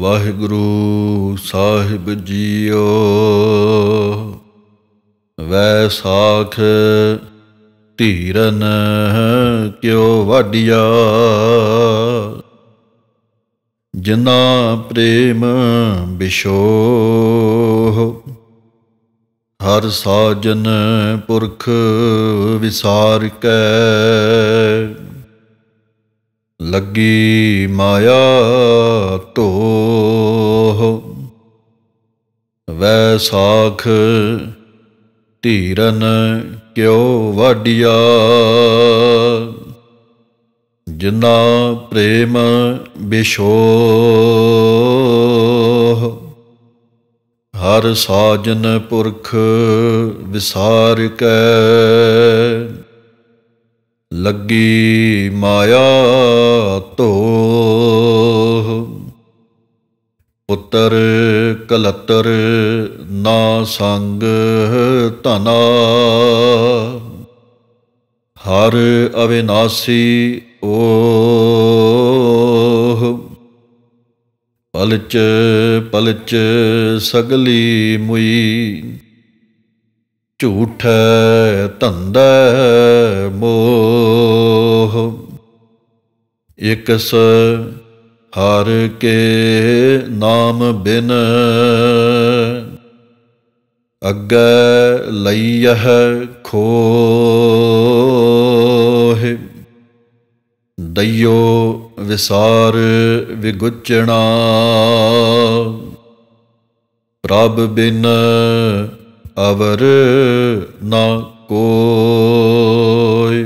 ਵਾਹਿਗੁਰੂ ਸਾਹਿਬ ਜੀਓ ਵੈਸਾਖ ਧੀਰਨ ਕਿਉ ਵਾਡਿਆ ਜਿਨਾ ਪ੍ਰੇਮ ਵਿਸ਼ੋਹ ਹਰ ਸਾਜਨ ਪੁਰਖ ਵਿਸਾਰ ਕੈ ਲੱਗੀ ਮਾਇਆ ਤੋਹ ਵੈਸਾਖ ਧੀਰਨ ਕਿਉ ਵਾਡਿਆ ਜਿਨਾ ਪ੍ਰੇਮ ਬਿਸ਼ੋਹ ਹਰ ਸਾਜਨ ਪੁਰਖ ਵਿਸਾਰ ਕੈ ਲੱਗੀ ਮਾਇਆ ਤੋ ਪੁੱਤਰ ਕਲਤਰ ਨਾ ਸੰਗ ਧਨਾ ਹਰ ਅਵਿਨਾਸੀ ਓਹ ਪਲਚ ਪਲਚ ਸਗਲੀ ਮੁਈ ਝੂਠ ਧੰਦ ਮੋਹ ਇਕਸ ਹਰ ਕੇ ਨਾਮ ਬਿਨ ਅੱਗੇ ਲਈਹ ਖੋਹ ਦਈਓ ਵਿਸਾਰ ਵਿਗੁਚਣਾ ਪ੍ਰਭ ਬਿਨ ਅਵਰ ਨਾ ਕੋਇ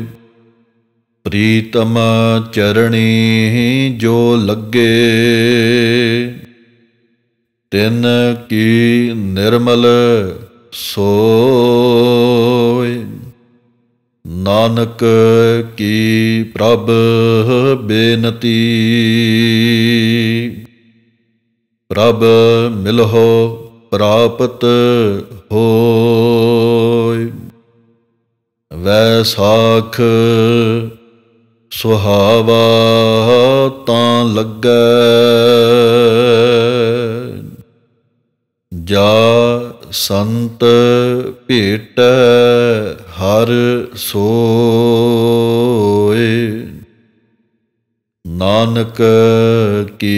ਪ੍ਰੀਤਮ ਚਰਣੀ ਜੋ ਲੱਗੇ ਤਿਨ ਕੀ ਨਿਰਮਲ ਸੋਇ ਨਾਨਕ ਕੀ ਪ੍ਰਭ ਬੇਨਤੀ ਪ੍ਰਭ ਮਿਲਹੋ ਪ੍ਰਾਪਤ ਹੋਇ ਵੈਸਾਖ ਸੁਹਾਵਾ ਤਾਂ ਲੱਗੈ ਜਾ ਸੰਤ ਭੇਟ ਹਰ ਸੋਏ ਨਾਨਕ ਕੀ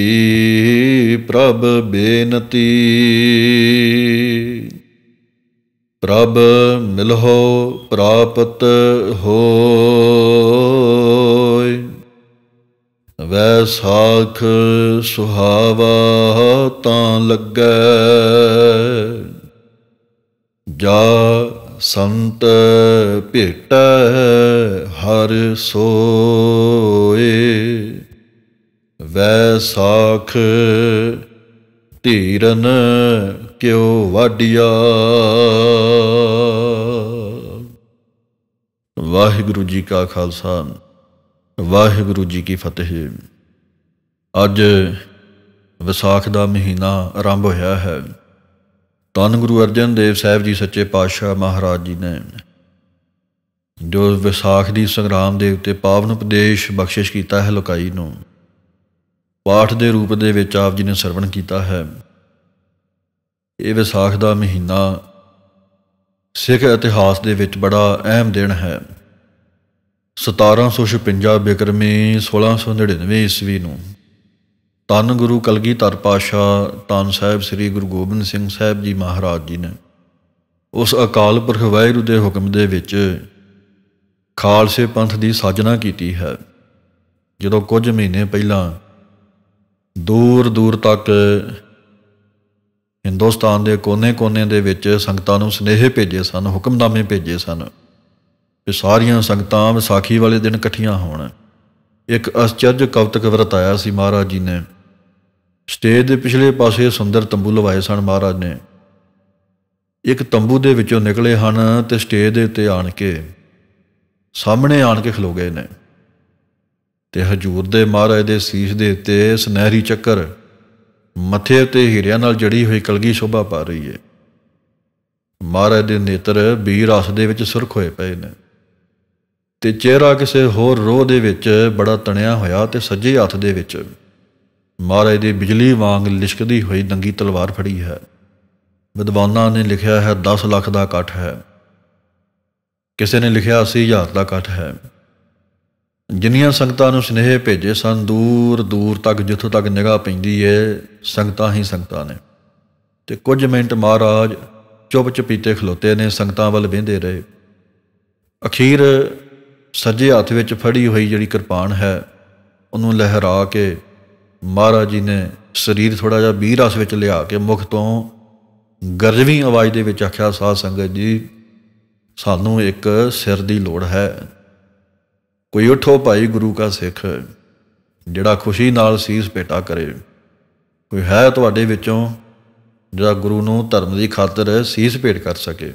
ਪ੍ਰਭ ਬੇਨਤੀ ਪ੍ਰਭ ਮਿਲਹੁ ਪ੍ਰਾਪਤ ਹੋਇ ਵੈਸਾਖ ਸੁਹਾਵਾ ਤਾਂ ਲੱਗੈ ਜਾ ਸੰਤ ਭੇਟ ਹਰ ਸੋਏ ਵੈਸਾਖ ਧੀਰਨ ਕਿਉ ਵਾਡਿਆ ਵਾਹਿਗੁਰੂ ਜੀ ਕਾ ਖਾਲਸਾ ਵਾਹਿਗੁਰੂ ਜੀ ਕੀ ਫਤਿਹ ਅੱਜ ਵਿਸਾਖ ਦਾ ਮਹੀਨਾ ਆਰੰਭ ਹੋਇਆ ਹੈ ਤਨ ਗੁਰੂ ਅਰਜਨ ਦੇਵ ਸਾਹਿਬ ਜੀ ਸੱਚੇ ਪਾਤਸ਼ਾਹ ਮਹਾਰਾਜ ਜੀ ਨੇ ਜੋ ਵਿਸਾਖ ਦੀ ਸੰਗਰਾਮ ਦੇ ਉੱਤੇ ਪਾਵਨ ਉਪਦੇਸ਼ ਬਖਸ਼ਿਸ਼ ਕੀਤਾ ਹੈ ਲੋਕਾਈ ਨੂੰ ਪਾਠ ਦੇ ਰੂਪ ਦੇ ਵਿੱਚ ਆਪ ਜੀ ਨੇ ਸਰਵਣ ਕੀਤਾ ਹੈ ਇਹ ਵਿਸਾਖ ਦਾ ਮਹੀਨਾ ਸਿੱਖ ਇਤਿਹਾਸ ਦੇ ਵਿੱਚ ਬੜਾ ਅਹਿਮ ਦਿਨ ਹੈ 1756 ਬਿਕਰਮੀ 1699 ਈਸਵੀ ਨੂੰ ਤਨ ਗੁਰੂ ਕਲਗੀਧਰ ਪਾਸ਼ਾ ਤਨ ਸਾਹਿਬ ਸ੍ਰੀ ਗੁਰੂ ਗੋਬਿੰਦ ਸਿੰਘ ਸਾਹਿਬ ਜੀ ਮਹਾਰਾਜ ਜੀ ਨੇ ਉਸ ਅਕਾਲ ਪੁਰਖ ਵਾਹਿਗੁਰੂ ਦੇ ਹੁਕਮ ਦੇ ਵਿੱਚ ਖਾਲਸੇ ਪੰਥ ਦੀ ਸਾਜਨਾ ਕੀਤੀ ਹੈ ਜਦੋਂ ਕੁਝ ਮਹੀਨੇ ਪਹਿਲਾਂ ਦੂਰ ਦੂਰ ਤੱਕ ਹਿੰਦੁਸਤਾਨ ਦੇ ਕੋਨੇ-ਕੋਨੇ ਦੇ ਵਿੱਚ ਸੰਗਤਾਂ ਨੂੰ ਸਨੇਹ ਭੇਜੇ ਸਨ ਹੁਕਮਨਾਮੇ ਭੇਜੇ ਸਨ ਕਿ ਸਾਰੀਆਂ ਸੰਗਤਾਂ ਵਿਸਾਖੀ ਵਾਲੇ ਦਿਨ ਇਕੱਠੀਆਂ ਹੋਣ ਇੱਕ ਅਸਚਰਜ ਕਵਤਕ ਵਰਤ ਆਇਆ ਸੀ ਮਹਾਰਾਜ ਜੀ ਨੇ ਸਟੇਜ ਦੇ ਪਿਛਲੇ ਪਾਸੇ ਸੁੰਦਰ ਤੰਬੂ ਲਵਾਏ ਸਨ ਮਹਾਰਾਜ ਨੇ ਇੱਕ ਤੰਬੂ ਦੇ ਵਿੱਚੋਂ ਨਿਕਲੇ ਹਨ ਤੇ ਸਟੇਜ ਦੇ ਉੱਤੇ ਆਣ ਕੇ ਸਾਹਮਣੇ ਆਣ ਕੇ ਖਲੋ ਗਏ ਨੇ ਤੇ ਹਜੂਰ ਦੇ ਮਹਾਰਾਜ ਦੇ ਸੀਸ ਦੇ ਉੱਤੇ ਸੁਨਹਿਰੀ ਚੱਕਰ ਮੱਥੇ ਤੇ ਹੀਰਿਆਂ ਨਾਲ ਜੜੀ ਹੋਈ ਕਲਗੀ ਸ਼ੋਭਾ ਪਾ ਰਹੀ ਹੈ ਮਹਾਰਾਜ ਦੇ ਨੇਤਰ ਵੀਰ ਰਸ ਦੇ ਵਿੱਚ ਸੁਰਖ ਹੋਏ ਪਏ ਨੇ ਤੇ ਚਿਹਰਾ ਕਿਸੇ ਹੋਰ ਰੋਹ ਦੇ ਵਿੱਚ ਬੜਾ ਤਣਿਆ ਹੋਇਆ ਤੇ ਸੱਜੇ ਹੱਥ ਦੇ ਵਿੱਚ ਮਹਾਰਾਜ ਦੀ ਬਿਜਲੀ ਵਾਂਗ ਲਿਸ਼ਕਦੀ ਹੋਈ ਨੰਗੀ ਤਲਵਾਰ ਫੜੀ ਹੈ ਵਿਦਵਾਨਾਂ ਨੇ ਲਿਖਿਆ ਹੈ 10 ਲੱਖ ਦਾ ਇਕੱਠ ਹੈ ਕਿਸੇ ਨੇ ਲਿਖਿਆ 80000 ਦਾ ਇਕੱਠ ਹੈ ਜਿੰਨੀਆਂ ਸੰਗਤਾਂ ਨੂੰ ਸਨੇਹ ਭੇਜੇ ਸਨ ਦੂਰ ਦੂਰ ਤੱਕ ਜਿੱਥੋਂ ਤੱਕ ਨਿਗਾਹ ਪੈਂਦੀ ਏ ਸੰਗਤਾਂ ਹੀ ਸੰਗਤਾਂ ਨੇ ਤੇ ਕੁਝ ਮਿੰਟ ਮਹਾਰਾਜ ਚੁੱਪ ਚਪੀਤੇ ਖਲੋਤੇ ਨੇ ਸੰਗਤਾਂ ਵੱਲ ਵੇਂਦੇ ਰਹੇ ਅਖੀਰ ਸੱਜੇ ਹੱਥ ਵਿੱਚ ਫੜੀ ਹੋਈ ਜਿਹੜੀ ਕਿਰਪਾਨ ਹੈ ਉਹਨੂੰ ਲਹਿਰਾ ਕੇ ਮਹਾਰਾਜ ਜੀ ਨੇ ਸਰੀਰ ਥੋੜਾ ਜਿਹਾ ਬੀਰ ਰਸ ਵਿੱਚ ਲਿਆ ਕੇ ਮੁਖ ਤੋਂ ਗਰਜਵੀਂ ਆਵਾਜ਼ ਦੇ ਵਿੱਚ ਆਖਿਆ ਸਾਧ ਸੰਗਤ ਜੀ ਸਾਨੂੰ ਇੱਕ ਸਿਰ ਦੀ ਲੋੜ ਹੈ ਕੋਈ ਉਠੋ ਭਾਈ ਗੁਰੂ ਕਾ ਸਿੱਖ ਜਿਹੜਾ ਖੁਸ਼ੀ ਨਾਲ ਸੀਸ ਪੇਟਾ ਕਰੇ ਕੋਈ ਹੈ ਤੁਹਾਡੇ ਵਿੱਚੋਂ ਜਿਹੜਾ ਗੁਰੂ ਨੂੰ ਧਰਮ ਦੀ ਖਾਤਰ ਸੀਸ ਪੇਟ ਕਰ ਸਕੇ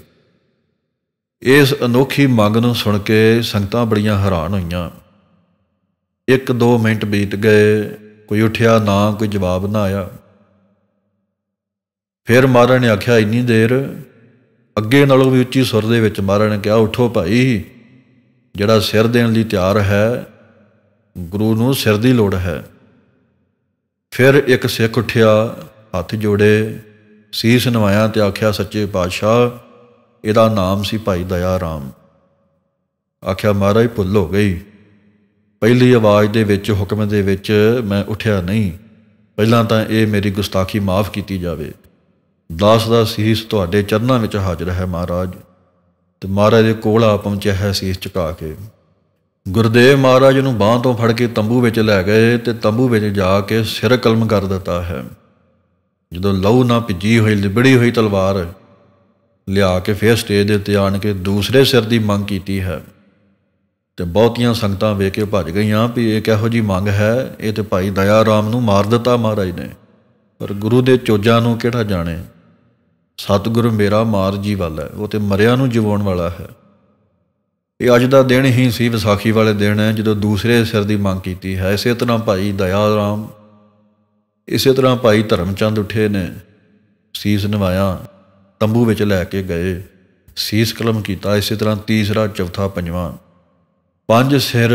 ਇਸ ਅਨੋਖੀ ਮੰਗ ਨੂੰ ਸੁਣ ਕੇ ਸੰਗਤਾਂ ਬੜੀਆਂ ਹੈਰਾਨ ਹੋਈਆਂ ਇੱਕ ਦੋ ਮਿੰਟ ਬੀਤ ਗਏ ਕੋਈ ਉਠਿਆ ਨਾ ਕੋਈ ਜਵਾਬ ਨਾ ਆਇਆ ਫਿਰ ਮਹਾਰਾਜ ਨੇ ਆਖਿਆ ਇੰਨੀ ਦੇਰ ਅੱਗੇ ਨਾਲੋਂ ਵੀ ਉੱਚੀ ਸੁਰ ਦੇ ਵਿੱਚ ਮਹਾਰਾਜ ਨੇ ਕਿਹਾ ਉਠੋ ਭਾਈ ਜਿਹੜਾ ਸਿਰ ਦੇਣ ਲਈ ਤਿਆਰ ਹੈ ਗੁਰੂ ਨੂੰ ਸਿਰ ਦੀ ਲੋੜ ਹੈ ਫਿਰ ਇੱਕ ਸਿੱਖ ਉੱਠਿਆ ਹੱਥ ਜੋੜੇ ਸੀਸ ਨਵਾਇਆ ਤੇ ਆਖਿਆ ਸੱਚੇ ਪਾਤਸ਼ਾਹ ਇਹਦਾ ਨਾਮ ਸੀ ਭਾਈ ਦਇਆ ਰਾਮ ਆਖਿਆ ਮਹਾਰਾਜ ਭੁੱਲ ਹੋ ਗਈ ਪਹਿਲੀ ਆਵਾਜ਼ ਦੇ ਵਿੱਚ ਹੁਕਮ ਦੇ ਵਿੱਚ ਮੈਂ ਉੱਠਿਆ ਨਹੀਂ ਪਹਿਲਾਂ ਤਾਂ ਇਹ ਮੇਰੀ ਗੁਸਤਾਖੀ ਮਾਫ ਕੀਤੀ ਜਾਵੇ ਦਾਸ ਦਾ ਸੀਸ ਤੁਹਾਡੇ ਚਰਨਾਂ ਵਿੱਚ ਹਾਜ਼ਰ ਹੈ ਮਹਾਰਾਜ ਤੇ ਮਹਾਰਾਜ ਦੇ ਕੋਲ ਆ ਪਹੁੰਚਿਆ ਹੈ ਸੀਸ ਝੁਕਾ ਕੇ ਗੁਰਦੇਵ ਮਹਾਰਾਜ ਨੂੰ ਬਾਹ ਤੋਂ ਫੜ ਕੇ ਤੰਬੂ ਵਿੱਚ ਲੈ ਗਏ ਤੇ ਤੰਬੂ ਵਿੱਚ ਜਾ ਕੇ ਸਿਰ ਕਲਮ ਕਰ ਦਿੱਤਾ ਹੈ ਜਦੋਂ ਲਹੂ ਨਾ ਭਿੱਜੀ ਹੋਈ ਲਿਬੜੀ ਹੋਈ ਤਲਵਾਰ ਲਿਆ ਕੇ ਫੇਰ ਸਟੇਜ ਦੇ ਉੱਤੇ ਆਣ ਕੇ ਦੂਸਰੇ ਸਿਰ ਦੀ ਮੰਗ ਕੀਤੀ ਹੈ ਤੇ ਬਹੁਤੀਆਂ ਸੰਗਤਾਂ ਵੇਖ ਕੇ ਭੱਜ ਗਈਆਂ ਵੀ ਇਹ ਕਿਹੋ ਜੀ ਮੰਗ ਹੈ ਇਹ ਤੇ ਭਾਈ ਦਇਆ ਰਾਮ ਨੂੰ ਮਾਰ ਦਿੱਤਾ ਮਹਾਰਾਜ ਨੇ ਪਰ ਗੁਰੂ ਦੇ ਚੋਜਾਂ ਨੂੰ ਕਿਹੜਾ ਜਾਣੇ ਸਤਿਗੁਰ ਮੇਰਾ ਮਾਰ ਜੀ ਵਾਲਾ ਉਹ ਤੇ ਮਰਿਆ ਨੂੰ ਜਿਵਾਉਣ ਵਾਲਾ ਹੈ ਇਹ ਅੱਜ ਦਾ ਦਿਨ ਹੀ ਸੀ ਵਿਸਾਖੀ ਵਾਲੇ ਦਿਨ ਹੈ ਜਦੋਂ ਦੂਸਰੇ ਸਿਰ ਦੀ ਮੰਗ ਕੀਤੀ ਹੈ ਇਸੇ ਤਰ੍ਹਾਂ ਭਾਈ ਦਇਆਰਾਮ ਇਸੇ ਤਰ੍ਹਾਂ ਭਾਈ ਧਰਮਚੰਦ ਉੱਠੇ ਨੇ ਸੀਸ ਨਵਾਇਆ ਤੰਬੂ ਵਿੱਚ ਲੈ ਕੇ ਗਏ ਸੀਸ ਕਲਮ ਕੀਤਾ ਇਸੇ ਤਰ੍ਹਾਂ ਤੀਸਰਾ ਚੌਥਾ ਪੰਜਵਾਂ ਪੰਜ ਸਿਰ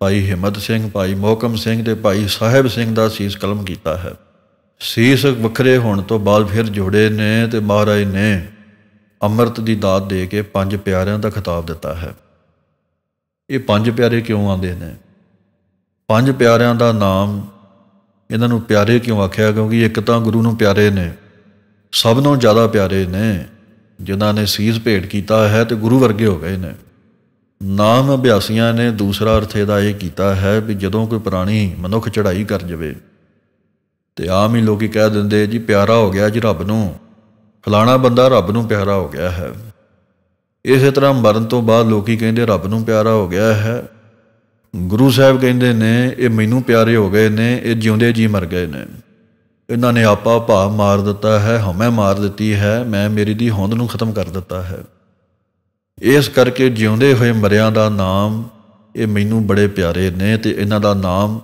ਭਾਈ ਹਿੰਮਤ ਸਿੰਘ ਭਾਈ ਮੋਹਕਮ ਸਿੰਘ ਤੇ ਭਾਈ ਸਾਹਿਬ ਸਿੰਘ ਦਾ ਸੀਸ ਕਲਮ ਕੀਤਾ ਹੈ ਸੀਸ ਵੱਖਰੇ ਹੋਣ ਤੋਂ ਬਾਅਦ ਫਿਰ ਜੋੜੇ ਨੇ ਤੇ ਮਹਾਰਾਜ ਨੇ ਅੰਮ੍ਰਿਤ ਦੀ ਦਾਤ ਦੇ ਕੇ ਪੰਜ ਪਿਆਰਿਆਂ ਦਾ ਖਿਤਾਬ ਦਿੱਤਾ ਹੈ ਇਹ ਪੰਜ ਪਿਆਰੇ ਕਿਉਂ ਆਉਂਦੇ ਨੇ ਪੰਜ ਪਿਆਰਿਆਂ ਦਾ ਨਾਮ ਇਹਨਾਂ ਨੂੰ ਪਿਆਰੇ ਕਿਉਂ ਆਖਿਆ ਕਿਉਂਕਿ ਇੱਕ ਤਾਂ ਗੁਰੂ ਨੂੰ ਪਿਆਰੇ ਨੇ ਸਭ ਤੋਂ ਜ਼ਿਆਦਾ ਪਿਆਰੇ ਨੇ ਜਿਨ੍ਹਾਂ ਨੇ ਸੀਸ ਭੇਟ ਕੀਤਾ ਹੈ ਤੇ ਗੁਰੂ ਵਰਗੇ ਹੋ ਗਏ ਨੇ ਨਾਮ ਅਭਿਆਸੀਆਂ ਨੇ ਦੂਸਰਾ ਅਰਥ ਇਹਦਾ ਇਹ ਕੀਤਾ ਹੈ ਵੀ ਜਦੋਂ ਕੋਈ ਪ੍ਰਾਣੀ ਮਨੁੱਖ ਚੜ੍ਹਾਈ ਕਰ ਜਾਵੇ ਤੇ ਆਮ ਹੀ ਲੋਕੀ ਕਹਿ ਦਿੰਦੇ ਜੀ ਪਿਆਰਾ ਹੋ ਗਿਆ ਜੀ ਰੱਬ ਨੂੰ ਫਲਾਣਾ ਬੰਦਾ ਰੱਬ ਨੂੰ ਪਿਆਰਾ ਹੋ ਗਿਆ ਹੈ ਇਸੇ ਤਰ੍ਹਾਂ ਮਰਨ ਤੋਂ ਬਾਅਦ ਲੋਕੀ ਕਹਿੰਦੇ ਰੱਬ ਨੂੰ ਪਿਆਰਾ ਹੋ ਗਿਆ ਹੈ ਗੁਰੂ ਸਾਹਿਬ ਕਹਿੰਦੇ ਨੇ ਇਹ ਮੈਨੂੰ ਪਿਆਰੇ ਹੋ ਗਏ ਨੇ ਇਹ ਜਿਉਂਦੇ ਜੀ ਮਰ ਗਏ ਨੇ ਇਹਨਾਂ ਨੇ ਆਪਾ ਭਾ ਮਾਰ ਦਿੱਤਾ ਹੈ ਹਮੇ ਮਾਰ ਦਿੱਤੀ ਹੈ ਮੈਂ ਮੇਰੀ ਦੀ ਹੋਂਦ ਨੂੰ ਖਤਮ ਕਰ ਦਿੱਤਾ ਹੈ ਇਸ ਕਰਕੇ ਜਿਉਂਦੇ ਹੋਏ ਮਰਿਆਂ ਦਾ ਨਾਮ ਇਹ ਮੈਨੂੰ ਬੜੇ ਪਿਆਰੇ ਨੇ ਤੇ ਇਹਨਾਂ ਦਾ ਨਾਮ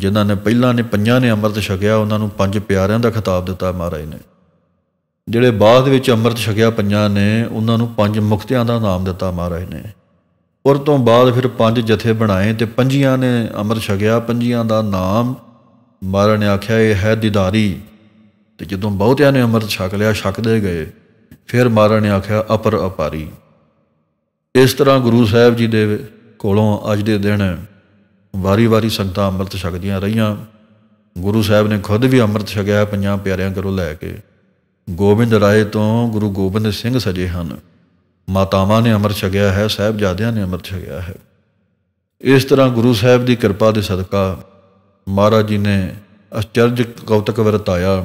ਜਿਨ੍ਹਾਂ ਨੇ ਪਹਿਲਾਂ ਨੇ ਪੰਜਾਂ ਨੇ ਅੰਮ੍ਰਿਤ ਛਕਿਆ ਉਹਨਾਂ ਨੂੰ ਪੰਜ ਪਿਆਰਿਆਂ ਦਾ ਖਿਤਾਬ ਦਿੱਤਾ ਮਹਾਰਾਜ ਨੇ ਜਿਹੜੇ ਬਾਅਦ ਵਿੱਚ ਅੰਮ੍ਰਿਤ ਛਕਿਆ ਪੰਜਾਂ ਨੇ ਉਹਨਾਂ ਨੂੰ ਪੰਜ ਮੁਕਤਿਆਂ ਦਾ ਨਾਮ ਦਿੱਤਾ ਮਹਾਰਾਜ ਨੇ ਔਰ ਤੋਂ ਬਾਅਦ ਫਿਰ ਪੰਜ ਜਥੇ ਬਣਾਏ ਤੇ ਪੰਜੀਆਂ ਨੇ ਅੰਮ੍ਰਿਤ ਛਕਿਆ ਪੰਜੀਆਂ ਦਾ ਨਾਮ ਮਹਾਰਾਜ ਨੇ ਆਖਿਆ ਇਹ ਹੈ ਦਿਦਾਰੀ ਤੇ ਜਦੋਂ ਬਹੁਤਿਆਂ ਨੇ ਅੰਮ੍ਰਿਤ ਛਕ ਲਿਆ ਛਕਦੇ ਗਏ ਫਿਰ ਮਹਾਰਾਜ ਨੇ ਆਖਿਆ ਅਪਰ ਅਪਾਰੀ ਇਸ ਤਰ੍ਹਾਂ ਗੁਰੂ ਸਾਹਿਬ ਜੀ ਦੇ ਕੋਲੋਂ ਅੱਜ ਦੇ ਦਿਨ ਵਾਰੀ-ਵਾਰੀ ਸੰਗਤਾਂ ਅੰਮ੍ਰਿਤ ਛਕਦੀਆਂ ਰਹੀਆਂ ਗੁਰੂ ਸਾਹਿਬ ਨੇ ਖੁਦ ਵੀ ਅੰਮ੍ਰਿਤ ਛਕਿਆ ਪੰਜਾਂ ਪਿਆਰਿਆਂ ਘਰੋਂ ਲੈ ਕੇ ਗੋਬਿੰਦ ਰਾਏ ਤੋਂ ਗੁਰੂ ਗੋਬਿੰਦ ਸਿੰਘ ਸਜੇ ਹਨ ਮਾਤਾਵਾਂ ਨੇ ਅੰਮ੍ਰਿਤ ਛਕਿਆ ਹੈ ਸਹਿਬਜ਼ਾਦਿਆਂ ਨੇ ਅੰਮ੍ਰਿਤ ਛਕਿਆ ਹੈ ਇਸ ਤਰ੍ਹਾਂ ਗੁਰੂ ਸਾਹਿਬ ਦੀ ਕਿਰਪਾ ਦੇ ਸਦਕਾ ਮਹਾਰਾਜ ਜੀ ਨੇ ਅਚਰਜ ਕੌਤਕ ਵਰਤਾਇਆ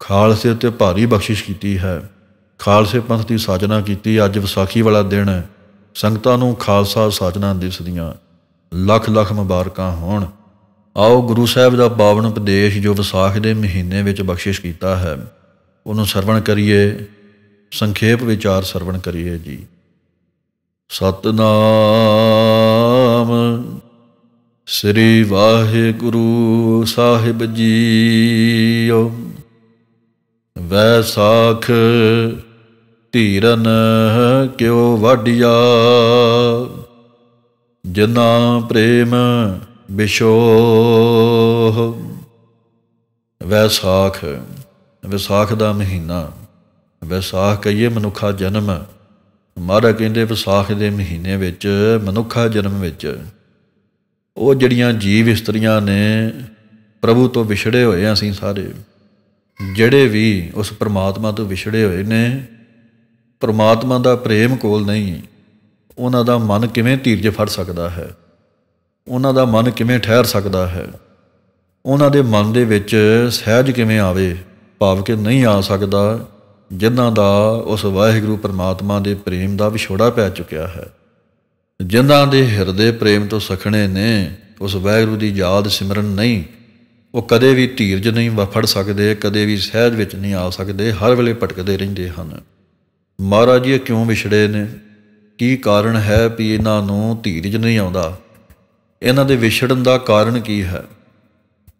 ਖਾਲਸੇ ਤੇ ਭਾਰੀ ਬਖਸ਼ਿਸ਼ ਕੀਤੀ ਹੈ ਖਾਲਸੇ ਪੰਥ ਦੀ ਸਾਜਨਾ ਕੀਤੀ ਅੱਜ ਵਿਸਾਖੀ ਵਾਲਾ ਦਿਨ ਹੈ ਸੰਗਤਾਂ ਨੂੰ ਖਾਲਸਾ ਸਾਜਨਾ ਦਿਸਦੀਆਂ ਲੱਖ ਲੱਖ ਮੁਬਾਰਕਾਂ ਹੋਣ ਆਓ ਗੁਰੂ ਸਾਹਿਬ ਦਾ ਪਾਵਨ ਉਪਦੇਸ਼ ਜੋ ਵਿਸਾਖ ਦੇ ਮਹੀਨੇ ਵਿੱਚ ਬਖਸ਼ਿਸ਼ ਕੀਤਾ ਹੈ ਉਹਨੂੰ ਸਰਵਣ ਕਰੀਏ ਸੰਖੇਪ ਵਿਚਾਰ ਸਰਵਣ ਕਰੀਏ ਜੀ ਸਤਨਾਮ ਸ੍ਰੀ ਵਾਹਿਗੁਰੂ ਸਾਹਿਬ ਜੀਓ ਵੈਸਾਖ ਧੀਰਨ ਕਿਉ ਵਡਿਆ ਜਿਨਾ ਪ੍ਰੇਮ ਵਿਸ਼ੋਹ ਵੈਸਾਖ ਵਿਸਾਖ ਦਾ ਮਹੀਨਾ ਵਿਸਾਖ ਕਹੀਏ ਮਨੁੱਖਾ ਜਨਮ ਮਹਾਰਾਜ ਕਹਿੰਦੇ ਵਿਸਾਖ ਦੇ ਮਹੀਨੇ ਵਿੱਚ ਮਨੁੱਖਾ ਜਨਮ ਵਿੱਚ ਉਹ ਜਿਹੜੀਆਂ ਜੀਵ ਇਸਤਰੀਆਂ ਨੇ ਪ੍ਰਭੂ ਤੋਂ ਵਿਛੜੇ ਹੋਏ ਅਸੀਂ ਸਾਰੇ ਜਿਹੜੇ ਵੀ ਉਸ ਪ੍ਰਮਾਤਮਾ ਤੋਂ ਵਿਛੜੇ ਹੋਏ ਨੇ ਪ੍ਰਮਾਤਮਾ ਦਾ ਪ੍ਰੇਮ ਕੋਲ ਨਹੀਂ ਉਹਨਾਂ ਦਾ ਮਨ ਕਿਵੇਂ ਧੀਰਜ ਫੜ ਸਕਦਾ ਹੈ ਉਹਨਾਂ ਦਾ ਮਨ ਕਿਵੇਂ ਠਹਿਰ ਸਕਦਾ ਹੈ ਉਹਨਾਂ ਦੇ ਮਨ ਦੇ ਵਿੱਚ ਸਹਿਜ ਕਿਵੇਂ ਆਵੇ ਭਾਵ ਕਿ ਨਹੀਂ ਆ ਸਕਦਾ ਜਿਨ੍ਹਾਂ ਦਾ ਉਸ ਵਾਹਿਗੁਰੂ ਪਰਮਾਤਮਾ ਦੇ ਪ੍ਰੇਮ ਦਾ ਵਿਛੋੜਾ ਪੈ ਚੁੱਕਿਆ ਹੈ ਜਿਨ੍ਹਾਂ ਦੇ ਹਿਰਦੇ ਪ੍ਰੇਮ ਤੋਂ ਸਖਣੇ ਨੇ ਉਸ ਵਾਹਿਗੁਰੂ ਦੀ ਯਾਦ ਸਿਮਰਨ ਨਹੀਂ ਉਹ ਕਦੇ ਵੀ ਧੀਰਜ ਨਹੀਂ ਵਫੜ ਸਕਦੇ ਕਦੇ ਵੀ ਸਹਿਜ ਵਿੱਚ ਨਹੀਂ ਆ ਸਕਦੇ ਹਰ ਵੇਲੇ ਭਟਕਦੇ ਰਹਿੰਦੇ ਹਨ ਮਹਾਰਾਜ ਇਹ ਕਿਉਂ ਵਿਛੜੇ ਨੇ ਕੀ ਕਾਰਨ ਹੈ ਵੀ ਇਹਨਾਂ ਨੂੰ ਧੀਰਜ ਨਹੀਂ ਆਉਂਦਾ ਇਹਨਾਂ ਦੇ ਵਿਛੜਨ ਦਾ ਕਾਰਨ ਕੀ ਹੈ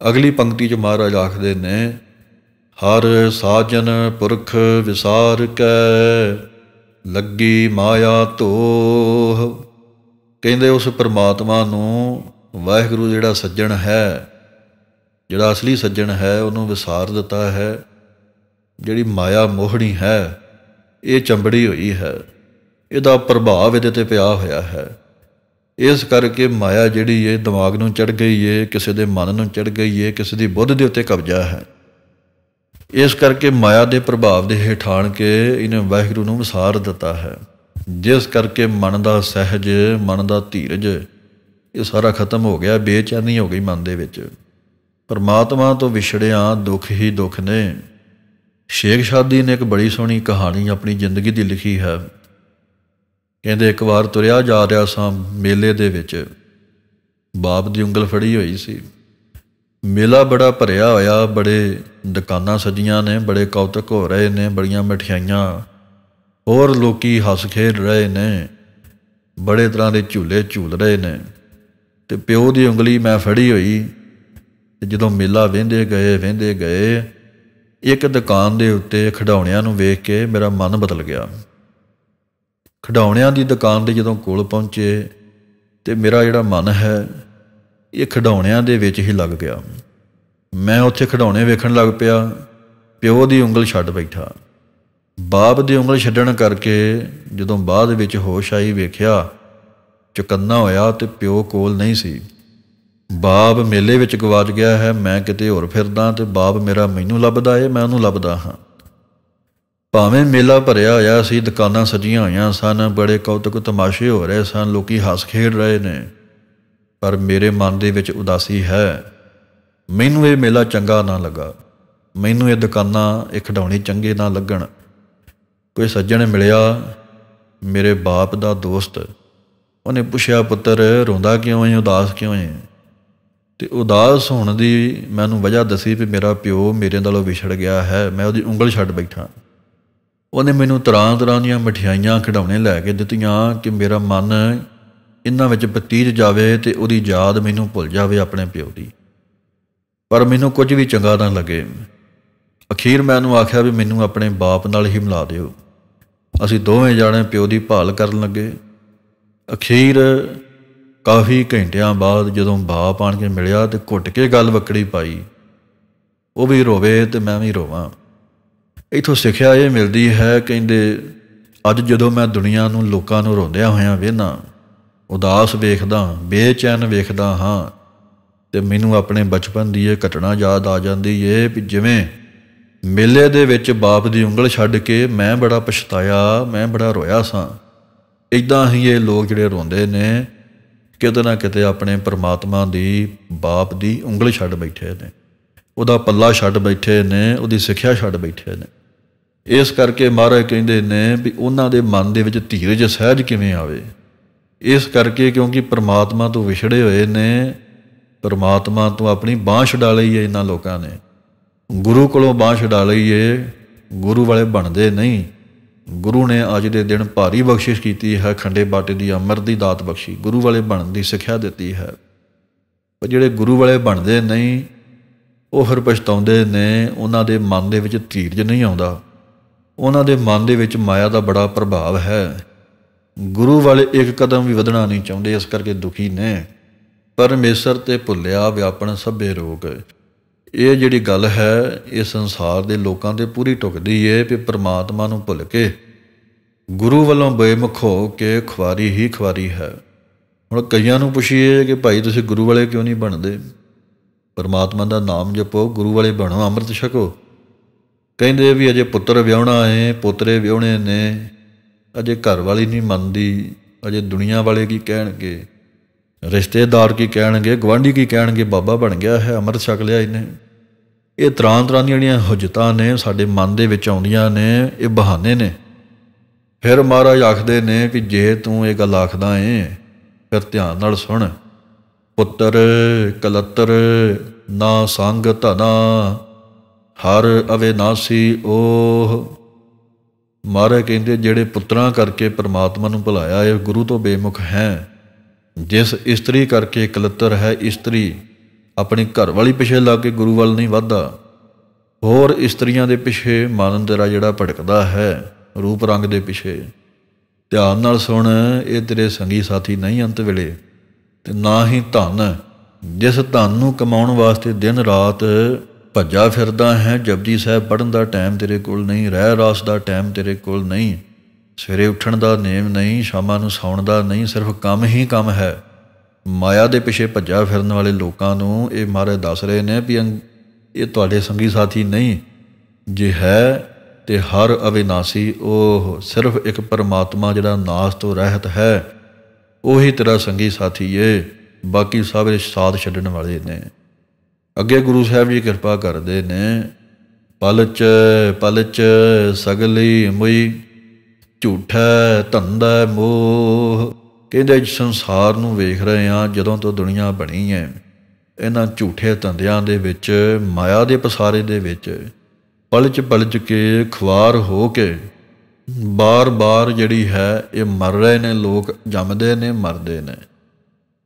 ਅਗਲੀ ਪੰਕਤੀ 'ਚ ਮਹਾਰਾਜ ਆਖਦੇ ਨੇ ਹਰ ਸਾਜਨ ਪੁਰਖ ਵਿਸਾਰ ਕੈ ਲੱਗੀ ਮਾਇਆ ਤੋਹ ਕਹਿੰਦੇ ਉਸ ਪਰਮਾਤਮਾ ਨੂੰ ਵਾਹਿਗੁਰੂ ਜਿਹੜਾ ਸੱਜਣ ਹੈ ਜਿਹੜਾ ਅਸਲੀ ਸੱਜਣ ਹੈ ਉਹਨੂੰ ਵਿਸਾਰ ਦਿੱਤਾ ਹੈ ਜਿਹੜੀ ਮਾਇਆ ਮੋਹਣੀ ਹੈ ਇਹ ਚੰਬੜੀ ਹੋਈ ਹੈ ਇਹਦਾ ਪ੍ਰਭਾਵ ਇਹਦੇ ਤੇ ਪਿਆ ਹੋਇਆ ਹੈ ਇਸ ਕਰਕੇ ਮਾਇਆ ਜਿਹੜੀ ਇਹ ਦਿਮਾਗ ਨੂੰ ਚੜ ਗਈ ਏ ਕਿਸੇ ਦੇ ਮਨ ਨੂੰ ਚੜ ਗਈ ਏ ਕਿਸੇ ਦੀ ਬੁੱਧ ਦੇ ਉੱਤੇ ਕਬਜ਼ਾ ਹੈ ਇਸ ਕਰਕੇ ਮਾਇਆ ਦੇ ਪ੍ਰਭਾਵ ਦੇ ਹੇਠਾਂ ਕੇ ਇਹਨੇ ਵਾਹਿਗੁਰੂ ਨੂੰ ਵਿਸਾਰ ਦਿੱਤਾ ਹੈ ਜਿਸ ਕਰਕੇ ਮਨ ਦਾ ਸਹਿਜ ਮਨ ਦਾ ਧੀਰਜ ਇਹ ਸਾਰਾ ਖਤਮ ਹੋ ਗਿਆ ਬੇਚੈਨੀ ਹੋ ਗਈ ਮਨ ਦੇ ਵਿੱਚ ਪਰਮਾਤਮਾ ਤੋਂ ਵਿਛੜਿਆ ਦੁੱਖ ਹੀ ਦੁੱਖ ਨੇ ਸ਼ੇਖ ਸ਼ਾਦੀ ਨੇ ਇੱਕ ਬੜੀ ਸੋਹਣੀ ਕਹਾਣੀ ਆਪਣੀ ਜ਼ਿੰਦਗੀ ਦੀ ਲਿਖੀ ਹੈ ਕਹਿੰਦੇ ਇੱਕ ਵਾਰ ਤੁਰਿਆ ਜਾ ਰਿਹਾ ਸਾਂ ਮੇਲੇ ਦੇ ਵਿੱਚ ਬਾਪ ਦੀ ਉਂਗਲ ਫੜੀ ਹੋਈ ਸੀ ਮੇਲਾ ਬੜਾ ਭਰਿਆ ਹੋਇਆ ਬੜੇ ਦੁਕਾਨਾਂ ਸਜੀਆਂ ਨੇ ਬੜੇ ਕੌਤਕ ਹੋ ਰਹੇ ਨੇ ਬੜੀਆਂ ਮਠਿਆਈਆਂ ਹੋਰ ਲੋਕੀ ਹੱਸ ਖੇਡ ਰਹੇ ਨੇ ਬੜੇ ਤਰ੍ਹਾਂ ਦੇ ਝੂਲੇ ਝੂਲ ਰਹੇ ਨੇ ਤੇ ਪਿਓ ਦੀ ਉਂਗਲੀ ਮੈਂ ਫੜੀ ਹੋਈ ਤੇ ਜਦੋਂ ਮੇਲਾ ਵਹਿੰਦੇ ਗਏ ਵਹਿੰਦੇ ਗਏ ਇੱਕ ਦੁਕਾਨ ਦੇ ਉੱਤੇ ਖਡਾਉਣਿਆਂ ਨੂੰ ਵੇਖ ਕੇ ਮੇਰਾ ਮਨ ਬਦਲ ਗਿਆ ਖਿਡੌਣਿਆਂ ਦੀ ਦੁਕਾਨ ਦੇ ਜਦੋਂ ਕੋਲ ਪਹੁੰਚੇ ਤੇ ਮੇਰਾ ਜਿਹੜਾ ਮਨ ਹੈ ਇਹ ਖਿਡੌਣਿਆਂ ਦੇ ਵਿੱਚ ਹੀ ਲੱਗ ਗਿਆ ਮੈਂ ਉੱਥੇ ਖਿਡੌਣੇ ਵੇਖਣ ਲੱਗ ਪਿਆ ਪਿਓ ਦੀ ਉਂਗਲ ਛੱਡ ਬੈਠਾ ਬਾਪ ਦੀ ਉਂਗਲ ਛੱਡਣ ਕਰਕੇ ਜਦੋਂ ਬਾਅਦ ਵਿੱਚ ਹੋਸ਼ ਆਈ ਵੇਖਿਆ ਚੁਕੰਨਾ ਹੋਇਆ ਤੇ ਪਿਓ ਕੋਲ ਨਹੀਂ ਸੀ ਬਾਪ ਮੇਲੇ ਵਿੱਚ ਗਵਾਚ ਗਿਆ ਹੈ ਮੈਂ ਕਿਤੇ ਹੋਰ ਫਿਰਦਾ ਤੇ ਬਾਪ ਮੇਰਾ ਮੈਨੂੰ ਲੱਭਦਾ ਏ ਮੈਂ ਉਹਨੂੰ ਲੱਭਦਾ ਹਾਂ ਭਾਵੇਂ ਮੇਲਾ ਭਰਿਆ ਹੋਇਆ ਸੀ ਦੁਕਾਨਾਂ ਸਜੀਆਂ ਹੋਈਆਂ ਸਨ ਬੜੇ ਕੌਤਕ ਤਮਾਸ਼ੇ ਹੋ ਰਹੇ ਸਨ ਲੋਕੀ ਹੱਸ ਖੇਡ ਰਹੇ ਨੇ ਪਰ ਮੇਰੇ ਮਨ ਦੇ ਵਿੱਚ ਉਦਾਸੀ ਹੈ ਮੈਨੂੰ ਇਹ ਮੇਲਾ ਚੰਗਾ ਨਾ ਲੱਗਾ ਮੈਨੂੰ ਇਹ ਦੁਕਾਨਾਂ ਇਹ ਖਡਾਉਣੀ ਚੰਗੇ ਨਾ ਲੱਗਣ ਕੋਈ ਸੱਜਣ ਮਿਲਿਆ ਮੇਰੇ ਬਾਪ ਦਾ ਦੋਸਤ ਉਹਨੇ ਪੁੱਛਿਆ ਪੁੱਤਰ ਰੋਂਦਾ ਕਿਉਂ ਹੈ ਉਦਾਸ ਕਿਉਂ ਹੈ ਤੇ ਉਦਾਸ ਹੋਣ ਦੀ ਮੈਨੂੰ ਵਜ੍ਹਾ ਦੱਸੀ ਵੀ ਮੇਰਾ ਪਿਓ ਮੇਰੇ ਨਾਲੋਂ ਵਿਛੜ ਗਿਆ ਹੈ ਮੈਂ ਉਹਦੀ ਉਂਗਲ ਛੱਡ ਬੈਠਾ ਉਹਨੇ ਮੈਨੂੰ ਤਰ੍ਹਾਂ ਤਰ੍ਹਾਂ ਦੀਆਂ ਮਠਿਆਈਆਂ ਖਿਡਾਉਣੇ ਲੈ ਕੇ ਦਿੱਤੀਆਂ ਕਿ ਮੇਰਾ ਮਨ ਇਹਨਾਂ ਵਿੱਚ ਬਤੀਤ ਜਾਵੇ ਤੇ ਉਹਦੀ ਯਾਦ ਮੈਨੂੰ ਭੁੱਲ ਜਾਵੇ ਆਪਣੇ ਪਿਓ ਦੀ ਪਰ ਮੈਨੂੰ ਕੁਝ ਵੀ ਚੰਗਾ ਨਾ ਲੱਗੇ ਅਖੀਰ ਮੈਂ ਉਹਨੂੰ ਆਖਿਆ ਵੀ ਮੈਨੂੰ ਆਪਣੇ ਬਾਪ ਨਾਲ ਹੀ ਮਿਲਾ ਦਿਓ ਅਸੀਂ ਦੋਵੇਂ ਜਾਣੇ ਪਿਓ ਦੀ ਭਾਲ ਕਰਨ ਲੱਗੇ ਅਖੀਰ ਕਾਫੀ ਘੰਟਿਆਂ ਬਾਅਦ ਜਦੋਂ ਬਾਪ ਆਣ ਕੇ ਮਿਲਿਆ ਤੇ ਘੁੱਟ ਕੇ ਗੱਲ ਵਕੜੀ ਪਾਈ ਉਹ ਵੀ ਰੋਵੇ ਤੇ ਮੈਂ ਵੀ ਰੋਵਾਂ ਇਥੋਂ ਸਿੱਖਿਆ ਇਹ ਮਿਲਦੀ ਹੈ ਕਹਿੰਦੇ ਅੱਜ ਜਦੋਂ ਮੈਂ ਦੁਨੀਆ ਨੂੰ ਲੋਕਾਂ ਨੂੰ ਰੋਂਦਿਆਂ ਹੋਇਆਂ ਵੇਖਦਾ ਉਦਾਸ ਵੇਖਦਾ ਬੇਚੈਨ ਵੇਖਦਾ ਹਾਂ ਤੇ ਮੈਨੂੰ ਆਪਣੇ ਬਚਪਨ ਦੀ ਇਹ ਘਟਨਾ ਯਾਦ ਆ ਜਾਂਦੀ ਏ ਵੀ ਜਿਵੇਂ ਮੇਲੇ ਦੇ ਵਿੱਚ ਬਾਪ ਦੀ ਉਂਗਲ ਛੱਡ ਕੇ ਮੈਂ ਬੜਾ ਪਛਤਾਇਆ ਮੈਂ ਬੜਾ ਰੋਇਆ ਸਾਂ ਇਦਾਂ ਹੀ ਇਹ ਲੋਕ ਜਿਹੜੇ ਰੋਂਦੇ ਨੇ ਕਿਤੇ ਨਾ ਕਿਤੇ ਆਪਣੇ ਪਰਮਾਤਮਾ ਦੀ ਬਾਪ ਦੀ ਉਂਗਲ ਛੱਡ ਬੈਠੇ ਨੇ ਉਹਦਾ ਪੱਲਾ ਛੱਡ ਬੈਠੇ ਨੇ ਉਹਦੀ ਸਿੱਖਿਆ ਛੱਡ ਬੈਠੇ ਨੇ ਇਸ ਕਰਕੇ ਮਹਾਰਾਜ ਕਹਿੰਦੇ ਨੇ ਵੀ ਉਹਨਾਂ ਦੇ ਮਨ ਦੇ ਵਿੱਚ ਧੀਰਜ ਸਹਿਜ ਕਿਵੇਂ ਆਵੇ ਇਸ ਕਰਕੇ ਕਿਉਂਕਿ ਪ੍ਰਮਾਤਮਾ ਤੋਂ ਵਿਛੜੇ ਹੋਏ ਨੇ ਪ੍ਰਮਾਤਮਾ ਤੋਂ ਆਪਣੀ ਬਾਹ ਛਡਾ ਲਈ ਹੈ ਇਹਨਾਂ ਲੋਕਾਂ ਨੇ ਗੁਰੂ ਕੋਲੋਂ ਬਾਹ ਛਡਾ ਲਈ ਹੈ ਗੁਰੂ ਵਾਲੇ ਬਣਦੇ ਨਹੀਂ ਗੁਰੂ ਨੇ ਅੱਜ ਦੇ ਦਿਨ ਭਾਰੀ ਬਖਸ਼ਿਸ਼ ਕੀਤੀ ਹੈ ਖੰਡੇ ਬਾਟੇ ਦੀ ਅਮਰ ਦੀ ਦਾਤ ਬਖਸ਼ੀ ਗੁਰੂ ਵਾਲੇ ਬਣਨ ਦੀ ਸਿੱਖਿਆ ਦਿੱਤੀ ਹੈ ਪਰ ਜਿਹੜੇ ਗੁਰੂ ਵਾਲੇ ਬਣਦੇ ਨਹੀਂ ਉਹ ਫਿਰ ਪਛਤਾਉਂਦੇ ਨੇ ਉਹਨਾਂ ਦੇ ਮਨ ਦੇ ਵਿੱਚ ਧੀਰਜ ਨਹੀਂ ਆਉਂਦਾ ਉਹਨਾਂ ਦੇ ਮਨ ਦੇ ਵਿੱਚ ਮਾਇਆ ਦਾ ਬੜਾ ਪ੍ਰਭਾਵ ਹੈ ਗੁਰੂ ਵਾਲੇ ਇੱਕ ਕਦਮ ਵੀ ਵਧਣਾ ਨਹੀਂ ਚਾਹੁੰਦੇ ਇਸ ਕਰਕੇ ਦੁਖੀ ਨੇ ਪਰਮੇਸ਼ਰ ਤੇ ਭੁੱਲਿਆ ਵਿਆਪਣ ਸਭੇ ਰੋਗ ਇਹ ਜਿਹੜੀ ਗੱਲ ਹੈ ਇਹ ਸੰਸਾਰ ਦੇ ਲੋਕਾਂ ਤੇ ਪੂਰੀ ਟੁਕਦੀ ਏ ਕਿ ਪ੍ਰਮਾਤਮਾ ਨੂੰ ਭੁੱਲ ਕੇ ਗੁਰੂ ਵੱਲੋਂ ਬੇਮੁਖ ਹੋ ਕੇ ਖਵਾਰੀ ਹੀ ਖਵਾਰੀ ਹੈ ਹੁਣ ਕਈਆਂ ਨੂੰ ਪੁੱਛੀਏ ਕਿ ਭਾਈ ਤੁਸੀਂ ਗੁਰੂ ਵਾਲੇ ਕਿਉਂ ਨਹੀਂ ਬਣਦੇ ਪਰਮਾਤਮਾ ਦਾ ਨਾਮ ਜਪੋ ਗੁਰੂ ਵਾਲੇ ਬਣੋ ਅੰਮ੍ਰਿਤ ਛਕੋ ਕਹਿੰਦੇ ਵੀ ਅਜੇ ਪੁੱਤਰ ਵਿਆਹਣਾ ਹੈ ਪੋਤਰੇ ਵਿਆਹਣੇ ਨੇ ਅਜੇ ਘਰ ਵਾਲੀ ਨਹੀਂ ਮੰਨਦੀ ਅਜੇ ਦੁਨੀਆ ਵਾਲੇ ਕੀ ਕਹਿਣਗੇ ਰਿਸ਼ਤੇਦਾਰ ਕੀ ਕਹਿਣਗੇ ਗਵਾਂਢੀ ਕੀ ਕਹਿਣਗੇ ਬਾਬਾ ਬਣ ਗਿਆ ਹੈ ਅਮਰ ਛਕ ਲਿਆ ਇਹਨੇ ਇਹ ਤਰਾਂ ਤਰਾਂ ਦੀਆਂ ਜਿਹੜੀਆਂ ਹੁਜਤਾਂ ਨੇ ਸਾਡੇ ਮਨ ਦੇ ਵਿੱਚ ਆਉਂਦੀਆਂ ਨੇ ਇਹ ਬਹਾਨੇ ਨੇ ਫਿਰ ਮਹਾਰਾਜ ਆਖਦੇ ਨੇ ਕਿ ਜੇ ਤੂੰ ਇਹ ਗੱਲ ਆਖਦਾ ਏ ਫਿਰ ਧਿਆਨ ਨਾਲ ਸੁਣ ਪੁੱਤਰ ਕਲਤਰ ਨਾ ਸੰਗ ਧਨਾ ਹਰ ਅਵੇਨਾਸੀ ਓਹ ਮਾਰੇ ਕਹਿੰਦੇ ਜਿਹੜੇ ਪੁੱਤਰਾਂ ਕਰਕੇ ਪਰਮਾਤਮਾ ਨੂੰ ਭੁਲਾਇਆ ਇਹ ਗੁਰੂ ਤੋਂ ਬੇਮੁਖ ਹੈ ਜਿਸ ਇਸਤਰੀ ਕਰਕੇ ਕਲਤਰ ਹੈ ਇਸਤਰੀ ਆਪਣੀ ਘਰ ਵਾਲੀ ਪਿਛੇ ਲਾ ਕੇ ਗੁਰੂ ਵੱਲ ਨਹੀਂ ਵੱਧਦਾ ਹੋਰ ਇਸਤਰੀਆਂ ਦੇ ਪਿਛੇ ਮਨ ਤੇਰਾ ਜਿਹੜਾ ਭਟਕਦਾ ਹੈ ਰੂਪ ਰੰਗ ਦੇ ਪਿਛੇ ਧਿਆਨ ਨਾਲ ਸੁਣ ਇਹ ਤੇਰੇ ਸੰਗੀ ਸਾਥੀ ਨਹੀਂ ਅੰਤ ਵੇਲੇ ਤੇ ਨਾ ਹੀ ਧਨ ਜਿਸ ਧਨ ਨੂੰ ਕਮਾਉਣ ਵਾਸਤੇ ਦਿਨ ਰਾਤ ਭੱਜਾ ਫਿਰਦਾ ਹੈ ਜਪਜੀ ਸਾਹਿਬ ਪੜਨ ਦਾ ਟਾਈਮ ਤੇਰੇ ਕੋਲ ਨਹੀਂ ਰਹਿ ਰਾਸ ਦਾ ਟਾਈਮ ਤੇਰੇ ਕੋਲ ਨਹੀਂ ਸਵੇਰੇ ਉੱਠਣ ਦਾ ਨੇਮ ਨਹੀਂ ਸ਼ਾਮਾਂ ਨੂੰ ਸੌਣ ਦਾ ਨਹੀਂ ਸਿਰਫ ਕੰਮ ਹੀ ਕੰਮ ਹੈ ਮਾਇਆ ਦੇ ਪਿੱਛੇ ਭੱਜਾ ਫਿਰਨ ਵਾਲੇ ਲੋਕਾਂ ਨੂੰ ਇਹ ਮਾਰੇ ਦੱਸ ਰਹੇ ਨੇ ਵੀ ਇਹ ਤੁਹਾਡੇ ਸੰਗੀ ਸਾਥੀ ਨਹੀਂ ਜੇ ਹੈ ਤੇ ਹਰ ਅਵਿਨਾਸੀ ਉਹ ਸਿਰਫ ਇੱਕ ਪਰਮਾਤਮਾ ਜਿਹੜਾ ਨਾਸ ਤੋਂ ਰਹਿਤ ਹੈ ਉਹੀ ਤੇਰਾ ਸੰਗੀ ਸਾਥੀ ਏ ਬਾਕੀ ਸਭ ਇਹ ਸਾਥ ਛੱਡਣ ਵਾਲੇ ਨੇ ਅੱਗੇ ਗੁਰੂ ਸਾਹਿਬ ਜੀ ਕਿਰਪਾ ਕਰਦੇ ਨੇ ਪਲਚ ਪਲਚ ਸਗਲੀ ਮੁਈ ਝੂਠਾ ਧੰਦਾ ਮੋਹ ਕਹਿੰਦੇ ਸੰਸਾਰ ਨੂੰ ਵੇਖ ਰਹੇ ਆ ਜਦੋਂ ਤੋਂ ਦੁਨੀਆ ਬਣੀ ਹੈ ਇਹਨਾਂ ਝੂਠੇ ਧੰਦਿਆਂ ਦੇ ਵਿੱਚ ਮਾਇਆ ਦੇ ਪਸਾਰੇ ਦੇ ਵਿੱਚ ਪਲਚ ਪਲਚ ਕੇ ਖਵਾਰ ਹੋ ਕੇ ਬਾਰ-ਬਾਰ ਜਿਹੜੀ ਹੈ ਇਹ ਮਰ ਰਹੇ ਨੇ ਲੋਕ ਜੰਮਦੇ ਨੇ ਮਰਦੇ ਨੇ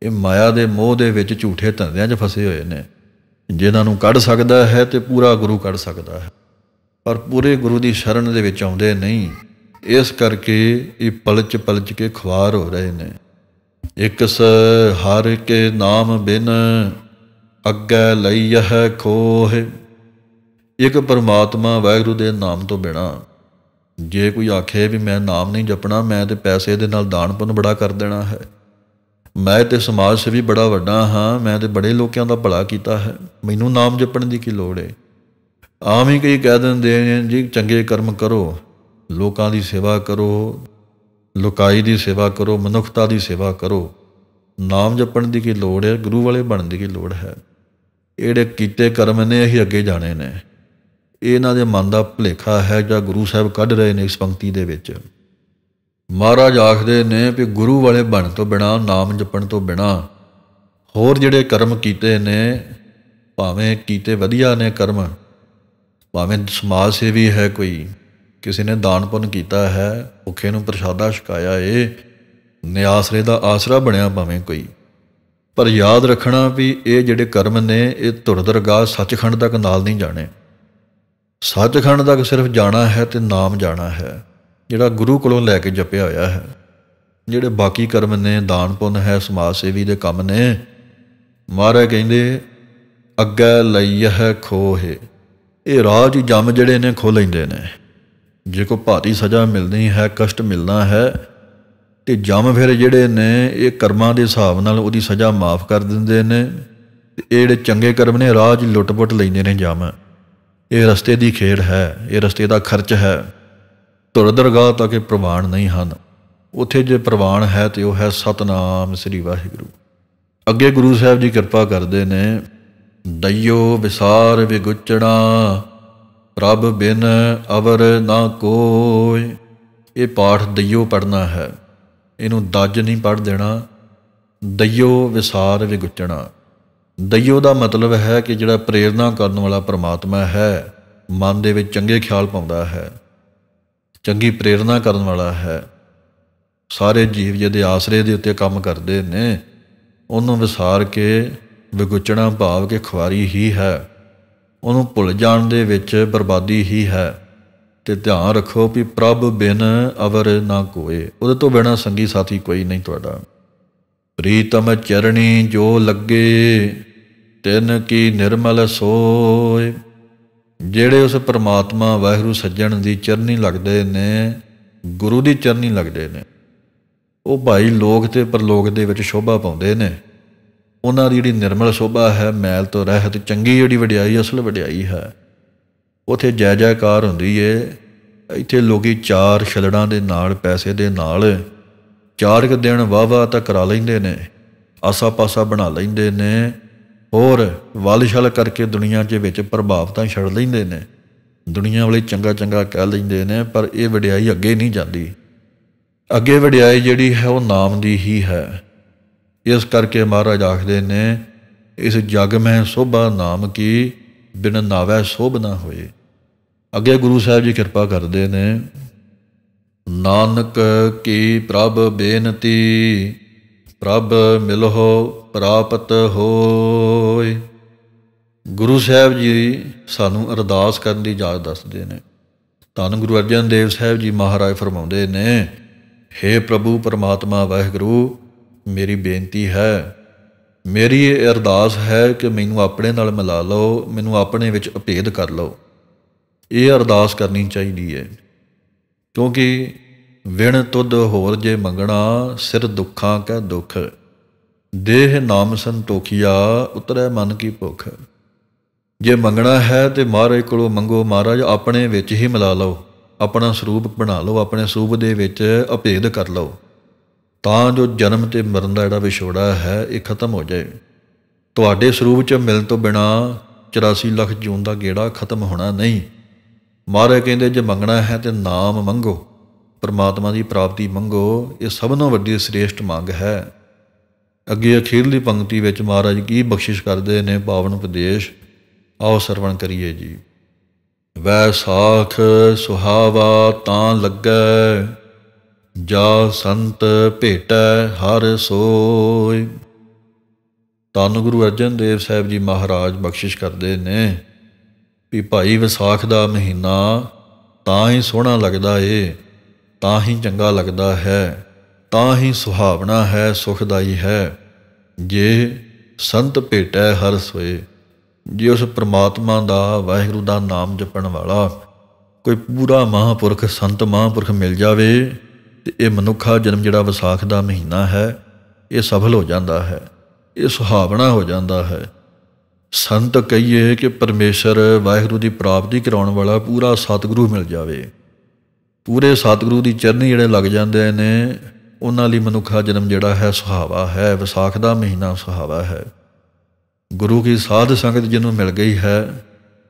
ਇਹ ਮਾਇਆ ਦੇ ਮੋਹ ਦੇ ਵਿੱਚ ਝੂਠੇ ਧੰਦਿਆਂ 'ਚ ਫਸੇ ਹੋਏ ਨੇ ਜਿਨ੍ਹਾਂ ਨੂੰ ਕੱਢ ਸਕਦਾ ਹੈ ਤੇ ਪੂਰਾ ਗੁਰੂ ਕੱਢ ਸਕਦਾ ਹੈ ਪਰ ਪੂਰੇ ਗੁਰੂ ਦੀ ਸ਼ਰਨ ਦੇ ਵਿੱਚ ਆਉਂਦੇ ਨਹੀਂ ਇਸ ਕਰਕੇ ਇਹ ਪਲਚ ਪਲਚ ਕੇ ਖਵਾਰ ਹੋ ਰਹੇ ਨੇ ਇਕਸ ਹਰ ਕੇ ਨਾਮ ਬਿਨ ਅੱਗੇ ਲਈਹ ਖੋਹ ਇੱਕ ਪਰਮਾਤਮਾ ਵਾਹਿਗੁਰੂ ਦੇ ਨਾਮ ਤੋਂ ਬਿਨਾ ਜੇ ਕੋਈ ਆਖੇ ਵੀ ਮੈਂ ਨਾਮ ਨਹੀਂ ਜਪਣਾ ਮੈਂ ਤੇ ਪੈਸੇ ਦੇ ਨਾਲ ਦਾਨ ਪੁੰਨ ਬੜਾ ਕਰ ਦੇਣਾ ਹੈ ਮੈਂ ਤੇ ਸਮਾਜ ਸੇਵੀ ਬੜਾ ਵੱਡਾ ਹਾਂ ਮੈਂ ਤੇ ਬੜੇ ਲੋਕਾਂ ਦਾ ਭਲਾ ਕੀਤਾ ਹੈ ਮੈਨੂੰ ਨਾਮ ਜਪਣ ਦੀ ਕੀ ਲੋੜ ਹੈ ਆਮ ਹੀ ਕਈ ਕਹਿ ਦਿੰਦੇ ਨੇ ਜੀ ਚੰਗੇ ਕਰਮ ਕਰੋ ਲੋਕਾਂ ਦੀ ਸੇਵਾ ਕਰੋ ਲੋਕਾਈ ਦੀ ਸੇਵਾ ਕਰੋ ਮਨੁੱਖਤਾ ਦੀ ਸੇਵਾ ਕਰੋ ਨਾਮ ਜਪਣ ਦੀ ਕੀ ਲੋੜ ਹੈ ਗੁਰੂ ਵਾਲੇ ਬਣਨ ਦੀ ਕੀ ਲੋੜ ਹੈ ਇਹੜੇ ਕੀਤੇ ਕਰਮ ਨੇ ਇਹ ਅੱਗੇ ਜਾਣੇ ਨੇ ਇਹਨਾਂ ਦੇ ਮਨ ਦਾ ਭਲੇਖਾ ਹੈ ਜਾਂ ਗੁਰੂ ਸਾਹਿਬ ਕੱਢ ਰਹੇ ਨੇ ਇਸ ਪੰਕਤੀ ਦੇ ਵਿੱਚ ਮਹਾਰਾਜ ਆਖਦੇ ਨੇ ਕਿ ਗੁਰੂ ਵਾਲੇ ਬਣ ਤੋਂ ਬਿਨਾ ਨਾਮ ਜਪਣ ਤੋਂ ਬਿਨਾ ਹੋਰ ਜਿਹੜੇ ਕਰਮ ਕੀਤੇ ਨੇ ਭਾਵੇਂ ਕੀਤੇ ਵਧੀਆ ਨੇ ਕਰਮ ਭਾਵੇਂ ਸਮਾਜ ਸੇਵੀ ਹੈ ਕੋਈ ਕਿਸੇ ਨੇ ਦਾਨ ਪੁੰਨ ਕੀਤਾ ਹੈ ਭੁੱਖੇ ਨੂੰ ਪ੍ਰਸ਼ਾਦਾ ਛਕਾਇਆ ਏ ਨਿਆਸਰੇ ਦਾ ਆਸਰਾ ਬਣਿਆ ਭਾਵੇਂ ਕੋਈ ਪਰ ਯਾਦ ਰੱਖਣਾ ਵੀ ਇਹ ਜਿਹੜੇ ਕਰਮ ਨੇ ਇਹ ਧੁਰਦਰਗਾਹ ਸੱਚਖੰਡ ਤੱਕ ਨਾਲ ਨਹੀਂ ਜਾਣੇ ਸੱਚਖੰਡ ਤੱਕ ਸਿਰਫ ਜਾਣਾ ਹੈ ਤੇ ਨਾਮ ਜਾਣਾ ਹੈ ਜਿਹੜਾ ਗੁਰੂ ਕੋਲੋਂ ਲੈ ਕੇ ਜਪਿਆ ਹੋਇਆ ਹੈ ਜਿਹੜੇ ਬਾਕੀ ਕਰਮ ਨੇ ਦਾਨ ਪੁੰਨ ਹੈ ਸਮਾਜ ਸੇਵੀ ਦੇ ਕੰਮ ਨੇ ਮਾਰੇ ਕਹਿੰਦੇ ਅੱਗੇ ਲਈਹ ਖੋਹੇ ਇਹ ਰਾਜ ਜਮ ਜਿਹੜੇ ਨੇ ਖੋ ਲੈਂਦੇ ਨੇ ਜੇ ਕੋ ਭਾਤੀ ਸਜ਼ਾ ਮਿਲਣੀ ਹੈ ਕਸ਼ਟ ਮਿਲਣਾ ਹੈ ਤੇ ਜਮ ਫਿਰ ਜਿਹੜੇ ਨੇ ਇਹ ਕਰਮਾਂ ਦੇ ਹਿਸਾਬ ਨਾਲ ਉਹਦੀ ਸਜ਼ਾ ਮਾਫ ਕਰ ਦਿੰਦੇ ਨੇ ਤੇ ਇਹ ਜਿਹੜੇ ਚੰਗੇ ਕਰਮ ਨੇ ਰਾਜ ਲੁੱਟਪੁੱਟ ਲੈਂਦੇ ਨੇ ਜਮ ਇਹ ਰਸਤੇ ਦੀ ਖੇਡ ਹੈ ਇਹ ਰਸਤੇ ਦਾ ਖਰਚ ਹੈ ਧੁਰ ਦਰਗਾਹ ਤੱਕ ਪ੍ਰਵਾਨ ਨਹੀਂ ਹਨ ਉਥੇ ਜੇ ਪ੍ਰਵਾਨ ਹੈ ਤੇ ਉਹ ਹੈ ਸਤਨਾਮ ਸ੍ਰੀ ਵਾਹਿਗੁਰੂ ਅੱਗੇ ਗੁਰੂ ਸਾਹਿਬ ਜੀ ਕਿਰਪਾ ਕਰਦੇ ਨੇ ਦਈਓ ਵਿਸਾਰ ਵਿਗੁਚਣਾ ਪ੍ਰਭ ਬਿਨ ਅਵਰ ਨਾ ਕੋਈ ਇਹ ਪਾਠ ਦਈਓ ਪੜਨਾ ਹੈ ਇਹਨੂੰ ਦੱਜ ਨਹੀਂ ਪੜ ਦੇਣਾ ਦਈਓ ਵਿਸਾਰ ਵਿਗੁਚਣਾ ਦਈਓ ਦਾ ਮਤਲਬ ਹੈ ਕਿ ਜਿਹੜਾ ਪ੍ਰੇਰਣਾ ਕਰਨ ਵਾਲਾ ਪ੍ਰਮਾਤਮਾ ਹੈ ਮਨ ਦੇ ਵਿੱਚ ਚੰਗੇ ਖਿਆਲ ਪਾਉਂਦਾ ਹੈ ਚੰਗੀ ਪ੍ਰੇਰਣਾ ਕਰਨ ਵਾਲਾ ਹੈ ਸਾਰੇ ਜੀਵ ਜਿਹਦੇ ਆਸਰੇ ਦੇ ਉੱਤੇ ਕੰਮ ਕਰਦੇ ਨੇ ਉਹਨੂੰ ਵਿਸਾਰ ਕੇ ਵਿਗੁਚਣਾ ਭਾਵ ਕੇ ਖੁਆਰੀ ਹੀ ਹੈ ਉਹਨੂੰ ਭੁੱਲ ਜਾਣ ਦੇ ਵਿੱਚ ਬਰਬਾਦੀ ਹੀ ਹੈ ਤੇ ਧਿਆਨ ਰੱਖੋ ਵੀ ਪ੍ਰਭ ਬਿਨ ਅਵਰ ਨਾ ਕੋਏ ਉਹਦੇ ਤੋਂ ਬਿਨਾ ਸੰਗੀ ਸਾਥੀ ਕੋਈ ਨਹੀਂ ਤੁਹਾਡਾ ਪ੍ਰੀਤਮ ਚਰਣੀ ਜੋ ਲੱਗੇ ਤਿਨ ਕੀ ਨਿਰਮਲ ਸੋਏ ਜਿਹੜੇ ਉਸ ਪਰਮਾਤਮਾ ਵਾਹਿਗੁਰੂ ਸੱਜਣ ਦੀ ਚਰਨੀ ਲੱਗਦੇ ਨੇ ਗੁਰੂ ਦੀ ਚਰਨੀ ਲੱਗਦੇ ਨੇ ਉਹ ਭਾਈ ਲੋਕ ਤੇ ਪਰਲੋਕ ਦੇ ਵਿੱਚ ਸ਼ੋਭਾ ਪਾਉਂਦੇ ਨੇ ਉਹਨਾਂ ਦੀ ਜਿਹੜੀ ਨਿਰਮਲ ਸ਼ੋਭਾ ਹੈ ਮੈਲ ਤੋਂ ਰਹਿਤ ਚੰਗੀ ਜਿਹੜੀ ਵਡਿਆਈ ਅਸਲ ਵਡਿਆਈ ਹੈ ਉਥੇ ਜੈ ਜੈਕਾਰ ਹੁੰਦੀ ਏ ਇੱਥੇ ਲੋਕੀ ਚਾਰ ਛਲੜਾਂ ਦੇ ਨਾਲ ਪੈਸੇ ਦੇ ਨਾਲ ਚਾਰ ਕ ਦਿਨ ਵਾਵਾ ਤਾਂ ਕਰਾ ਲੈਂਦੇ ਨੇ ਆਸਾ ਪਾਸਾ ਬਣਾ ਲੈਂਦੇ ਨੇ ਹੋਰ ਵਾਲਸ਼ਲ ਕਰਕੇ ਦੁਨੀਆ ਦੇ ਵਿੱਚ ਪ੍ਰਭਾਵ ਤਾਂ ਛੱਡ ਲੈਂਦੇ ਨੇ ਦੁਨੀਆ ਵਾਲੇ ਚੰਗਾ ਚੰਗਾ ਕਹਿ ਲੈਂਦੇ ਨੇ ਪਰ ਇਹ ਵਡਿਆਈ ਅੱਗੇ ਨਹੀਂ ਜਾਂਦੀ ਅੱਗੇ ਵਡਿਆਈ ਜਿਹੜੀ ਹੈ ਉਹ ਨਾਮ ਦੀ ਹੀ ਹੈ ਇਸ ਕਰਕੇ ਮਹਾਰਾਜ ਆਖਦੇ ਨੇ ਇਸ ਜਗ ਮੈਂ ਸੋਭਾ ਨਾਮ ਕੀ ਬਿਨ ਨਾਵੇ ਸੋਭ ਨਾ ਹੋਏ ਅੱਗੇ ਗੁਰੂ ਸਾਹਿਬ ਜੀ ਕਿਰਪਾ ਕਰਦੇ ਨੇ ਨਾਨਕ ਕੀ ਪ੍ਰਭ ਬੇਨਤੀ ਪ੍ਰਭ ਮਿਲਹੁ ਪ੍ਰਾਪਤ ਹੋਏ ਗੁਰੂ ਸਾਹਿਬ ਜੀ ਸਾਨੂੰ ਅਰਦਾਸ ਕਰਨ ਦੀ ਇਜਾਜ਼ਤ ਦੱਸਦੇ ਨੇ ਧੰਨ ਗੁਰੂ ਅਰਜਨ ਦੇਵ ਸਾਹਿਬ ਜੀ ਮਹਾਰਾਜ ਫਰਮਾਉਂਦੇ ਨੇ हे ਪ੍ਰਭੂ ਪਰਮਾਤਮਾ ਵਾਹਿਗੁਰੂ ਮੇਰੀ ਬੇਨਤੀ ਹੈ ਮੇਰੀ ਇਹ ਅਰਦਾਸ ਹੈ ਕਿ ਮੈਨੂੰ ਆਪਣੇ ਨਾਲ ਮਿਲਾ ਲਓ ਮੈਨੂੰ ਆਪਣੇ ਵਿੱਚ ਅਭੇਦ ਕਰ ਲਓ ਇਹ ਅਰਦਾਸ ਕਰਨੀ ਚਾਹੀਦੀ ਹੈ ਕਿਉਂਕਿ ਵਿਣ ਤੁਦ ਹੋਰ ਜੇ ਮੰਗਣਾ ਸਿਰ ਦੁੱਖਾਂ ਕਾ ਦੁੱਖ ਦੇਹ ਨਾਮ ਸੰਤੋਖਿਆ ਉਤਰੈ ਮਨ ਕੀ ਭੁੱਖ ਜੇ ਮੰਗਣਾ ਹੈ ਤੇ ਮਹਾਰਾਜ ਕੋਲੋਂ ਮੰਗੋ ਮਹਾਰਾਜ ਆਪਣੇ ਵਿੱਚ ਹੀ ਮਿਲਾ ਲਓ ਆਪਣਾ ਸਰੂਪ ਬਣਾ ਲਓ ਆਪਣੇ ਸੂਬ ਦੇ ਵਿੱਚ ਅਭੇਦ ਕਰ ਲਓ ਤਾਂ ਜੋ ਜਨਮ ਤੇ ਮਰਨ ਦਾ ਜਿਹੜਾ ਵਿਛੋੜਾ ਹੈ ਇਹ ਖਤਮ ਹੋ ਜਾਏ ਤੁਹਾਡੇ ਸਰੂਪ 'ਚ ਮਿਲਣ ਤੋਂ ਬਿਨਾ 84 ਲੱਖ ਜੂਨ ਦਾ ਗੇੜਾ ਖਤਮ ਹੋਣਾ ਨਹੀਂ ਮਹਾਰਾਜ ਕਹਿੰਦੇ ਜੇ ਮੰਗਣਾ ਹੈ ਤੇ ਨਾਮ ਮੰਗੋ ਪਰਮਾਤਮਾ ਦੀ ਪ੍ਰਾਪਤੀ ਮੰਗੋ ਇਹ ਸਭ ਤੋਂ ਵੱਡੀ ਸ੍ਰੇਸ਼ਟ ਮੰਗ ਹੈ ਅੱਗੇ ਅਖੀਰਲੀ ਪੰਕਤੀ ਵਿੱਚ ਮਹਾਰਾਜ ਕੀ ਬਖਸ਼ਿਸ਼ ਕਰਦੇ ਨੇ ਪਾਵਨ ਉਪਦੇਸ਼ ਆਓ ਸਰਵਣ ਕਰੀਏ ਜੀ ਵੈਸਾਖ ਸੁਹਾਵਾ ਤਾਂ ਲੱਗੈ ਜਾ ਸੰਤ ਭੇਟੈ ਹਰ ਸੋਈ ਤਨ ਗੁਰੂ ਅਰਜਨ ਦੇਵ ਸਾਹਿਬ ਜੀ ਮਹਾਰਾਜ ਬਖਸ਼ਿਸ਼ ਕਰਦੇ ਨੇ ਵੀ ਭਾਈ ਵਿਸਾਖ ਦਾ ਮਹੀਨਾ ਤਾਂ ਹੀ ਸੋਹਣਾ ਲੱਗਦਾ ਏ ਤਾਂ ਹੀ ਚੰਗਾ ਲੱਗਦਾ ਹੈ ਤਾਂ ਹੀ ਸੁਹਾਵਣਾ ਹੈ ਸੁਖਦਾਈ ਹੈ ਜੇ ਸੰਤ ਭੇਟੈ ਹਰ ਸੋਏ ਜੇ ਉਸ ਪ੍ਰਮਾਤਮਾ ਦਾ ਵਾਹਿਗੁਰੂ ਦਾ ਨਾਮ ਜਪਣ ਵਾਲਾ ਕੋਈ ਪੂਰਾ ਮਹਾਪੁਰਖ ਸੰਤ ਮਹਾਪੁਰਖ ਮਿਲ ਜਾਵੇ ਤੇ ਇਹ ਮਨੁੱਖਾ ਜਨਮ ਜਿਹੜਾ ਵਿਸਾਖ ਦਾ ਮਹੀਨਾ ਹੈ ਇਹ ਸਫਲ ਹੋ ਜਾਂਦਾ ਹੈ ਇਹ ਸੁਹਾਵਣਾ ਹੋ ਜਾਂਦਾ ਹੈ ਸੰਤ ਕਹੀਏ ਕਿ ਪਰਮੇਸ਼ਰ ਵਾਹਿਗੁਰੂ ਦੀ ਪ੍ਰਾਪਤੀ ਕਰਾਉਣ ਵਾਲਾ ਪੂਰਾ ਸਤਿਗੁਰੂ ਮਿਲ ਜਾਵੇ ਪੂਰੇ ਸਤਿਗੁਰੂ ਦੀ ਚਰਨੀ ਜਿਹੜੇ ਲੱਗ ਜਾਂਦੇ ਨੇ ਉਹਨਾਂ ਲਈ ਮਨੁੱਖਾ ਜਨਮ ਜਿਹੜਾ ਹੈ ਸੁਹਾਵਾ ਹੈ ਵਿਸਾਖ ਦਾ ਮਹੀਨਾ ਸੁਹਾਵਾ ਹੈ ਗੁਰੂ ਕੀ ਸਾਧ ਸੰਗਤ ਜਿਹਨੂੰ ਮਿਲ ਗਈ ਹੈ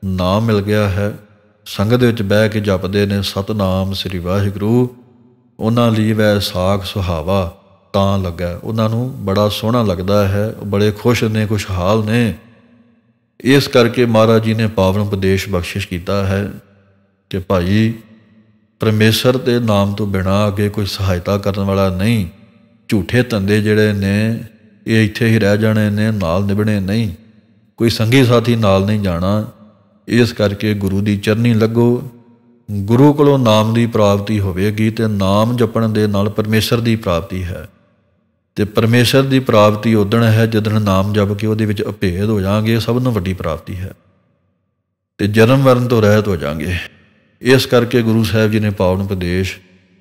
ਨਾਮ ਮਿਲ ਗਿਆ ਹੈ ਸੰਗਤ ਵਿੱਚ ਬਹਿ ਕੇ ਜਪਦੇ ਨੇ ਸਤਨਾਮ ਸ੍ਰੀ ਵਾਹਿਗੁਰੂ ਉਹਨਾਂ ਲਈ ਵੈ ਸਾਖ ਸੁਹਾਵਾ ਤਾਂ ਲੱਗਾ ਉਹਨਾਂ ਨੂੰ ਬੜਾ ਸੋਹਣਾ ਲੱਗਦਾ ਹੈ ਉਹ ਬੜੇ ਖੁਸ਼ ਨੇ ਖੁਸ਼ਹਾਲ ਨੇ ਇਸ ਕਰਕੇ ਮਹਾਰਾਜ ਜੀ ਨੇ ਪਾਵਨ ਉਪਦੇਸ਼ ਬਖਸ਼ਿਸ਼ ਕੀਤਾ ਹੈ ਕਿ ਭਾਈ ਪਰਮੇਸ਼ਰ ਦੇ ਨਾਮ ਤੋਂ ਬਿਨਾ ਅੱਗੇ ਕੋਈ ਸਹਾਇਤਾ ਕਰਨ ਵਾਲਾ ਨਹੀਂ ਝੂਠੇ ਧੰਦੇ ਜਿਹੜੇ ਨੇ ਇਹ ਇੱਥੇ ਹੀ ਰਹਿ ਜਾਣੇ ਨੇ ਨਾਲ ਨਿਭਣੇ ਨਹੀਂ ਕੋਈ ਸੰਗੀ ਸਾਥੀ ਨਾਲ ਨਹੀਂ ਜਾਣਾ ਇਸ ਕਰਕੇ ਗੁਰੂ ਦੀ ਚਰਨੀ ਲੱਗੋ ਗੁਰੂ ਕੋਲੋਂ ਨਾਮ ਦੀ ਪ੍ਰਾਪਤੀ ਹੋਵੇਗੀ ਤੇ ਨਾਮ ਜਪਣ ਦੇ ਨਾਲ ਪਰਮੇਸ਼ਰ ਦੀ ਪ੍ਰਾਪਤੀ ਹੈ ਤੇ ਪਰਮੇਸ਼ਰ ਦੀ ਪ੍ਰਾਪਤੀ ਉਦਣ ਹੈ ਜਦੋਂ ਨਾਮ ਜਪ ਕੇ ਉਹਦੇ ਵਿੱਚ ਅਭੇਦ ਹੋ ਜਾਾਂਗੇ ਸਭ ਤੋਂ ਵੱਡੀ ਪ੍ਰਾਪਤੀ ਹੈ ਤੇ ਜਨਮ ਮਰਨ ਤੋਂ ਰਹਿਤ ਹੋ ਜਾਾਂਗੇ ਇਸ ਕਰਕੇ ਗੁਰੂ ਸਾਹਿਬ ਜੀ ਨੇ ਪਾਵਨ ਉਪਦੇਸ਼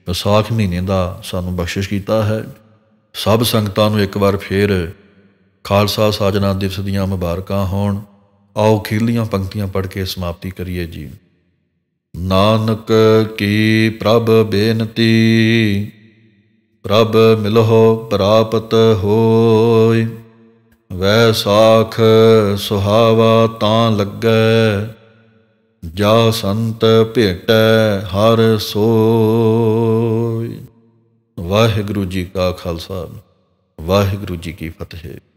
ਵਿਸਾਖ ਮਹੀਨੇ ਦਾ ਸਾਨੂੰ ਬਖਸ਼ਿਸ਼ ਕੀਤਾ ਹੈ ਸਭ ਸੰਗਤਾਂ ਨੂੰ ਇੱਕ ਵਾਰ ਫੇਰ ਖਾਲਸਾ ਸਾਜਨਾ ਦਿਵਸ ਦੀਆਂ ਮੁਬਾਰਕਾਂ ਹੋਣ ਆਓ ਖੇਲੀਆਂ ਪੰਕਤੀਆਂ ਪੜ੍ਹ ਕੇ ਸਮਾਪਤੀ ਕਰੀਏ ਜੀ ਨਾਨਕ ਕੀ ਪ੍ਰਭ ਬੇਨਤੀ ਪ੍ਰਭ ਮਿਲਹੁ ਪ੍ਰਾਪਤ ਹੋਇ ਵੈਸਾਖ ਸੁਹਾਵਾ ਤਾਂ ਲੱਗੈ ਜਾ ਸੰਤ ਭੇਟੈ ਹਰ ਸੋਈ ਵਾਹਿਗੁਰੂ ਜੀ ਕਾ ਖਾਲਸਾ ਵਾਹਿਗੁਰੂ ਜੀ ਕੀ ਫਤਿਹ